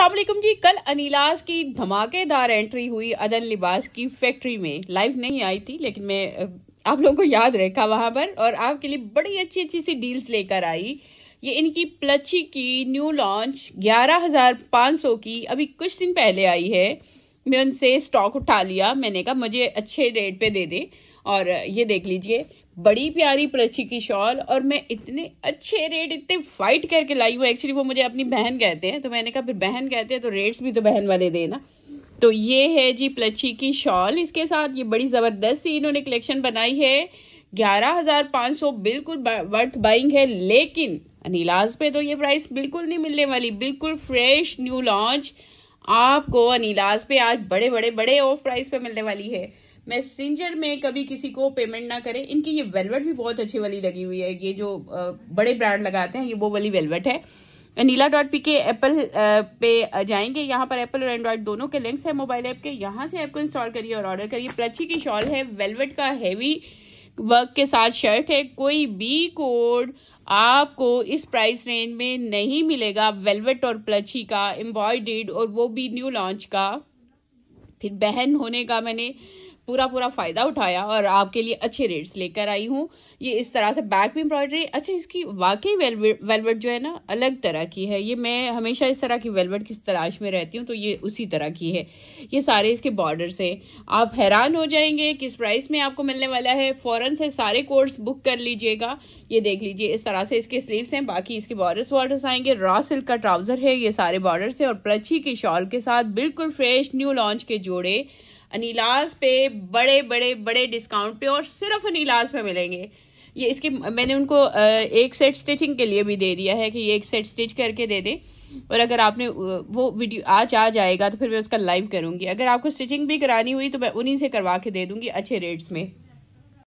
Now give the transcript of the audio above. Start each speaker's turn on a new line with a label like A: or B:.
A: असलम जी कल अनिलास की धमाकेदार एंट्री हुई अदन लिबास की फैक्ट्री में लाइव नहीं आई थी लेकिन मैं आप लोगों को याद रखा वहां पर और आपके लिए बड़ी अच्छी अच्छी सी डील्स लेकर आई ये इनकी प्लची की न्यू लॉन्च ग्यारह हजार पाँच सौ की अभी कुछ दिन पहले आई है मैं उनसे स्टॉक उठा लिया मैंने कहा मुझे अच्छे रेट पे दे दे और ये देख लीजिए बड़ी प्यारी प्रची की शॉल और मैं इतने अच्छे रेट इतने फाइट करके लाई हूँ एक्चुअली वो मुझे अपनी बहन कहते हैं तो मैंने कहा फिर बहन कहते हैं तो रेट्स भी तो बहन वाले देना तो ये है जी प्लची की शॉल इसके साथ ये बड़ी ज़बरदस्त सी इन्होंने कलेक्शन बनाई है ग्यारह हज़ार पाँच सौ बिल्कुल वर्थ बाइंग है लेकिन अनिलाज पे तो ये प्राइस बिल्कुल नहीं मिलने वाली बिल्कुल फ्रेश न्यू लॉन्च आपको अनिलास पे आज बड़े बड़े बड़े ऑफ प्राइस पे मिलने वाली है मैसेंजर में कभी किसी को पेमेंट ना करें इनकी ये वेलवेट भी बहुत अच्छी वाली लगी हुई है ये जो बड़े ब्रांड लगाते हैं ये वो वाली वेलवेट है नीला डॉट पी के एप्पल पे जाएंगे यहाँ पर एप्पल और एंड्रॉयड दोनों के लिंक्स है मोबाइल ऐप के यहाँ से ऐप को इंस्टॉल करिए और ऑर्डर करिए प्रची की शॉल है वेलवेट का हैवी वर्क के साथ शर्ट है कोई भी कोड आपको इस प्राइस रेंज में नहीं मिलेगा वेलवेट और प्लची का एम्ब्रॉयडेड और वो भी न्यू लॉन्च का फिर बहन होने का मैंने पूरा पूरा फ़ायदा उठाया और आपके लिए अच्छे रेट्स लेकर आई हूँ ये इस तरह से बैक में एम्ब्रॉयडरी अच्छा इसकी वाकई वेलवेट जो है ना अलग तरह की है ये मैं हमेशा इस तरह की वेलवेट की तलाश में रहती हूँ तो ये उसी तरह की है ये सारे इसके बॉर्डर से आप हैरान हो जाएंगे किस प्राइस में आपको मिलने वाला है फॉरन से सारे कोर्स बुक कर लीजिएगा ये देख लीजिए इस तरह से इसके स्लीवस हैं बाकी इसके बॉर्डर वॉर्डर्स आएंगे रॉ सिल्क का ट्राउज़र है ये सारे बॉर्डर है और प्लची के शॉल के साथ बिल्कुल फ्रेश न्यू लॉन्च के जोड़े अनिलास पे बड़े बड़े बड़े डिस्काउंट पे और सिर्फ अनिलास पे मिलेंगे ये इसके मैंने उनको एक सेट स्टिचिंग के लिए भी दे दिया है कि ये एक सेट स्टिच करके दे दें और अगर आपने वो वीडियो आज आ जाएगा तो फिर मैं उसका लाइव करूंगी अगर आपको स्टिचिंग भी करानी हुई तो मैं उन्हीं से करवा के दे दूंगी अच्छे रेट्स में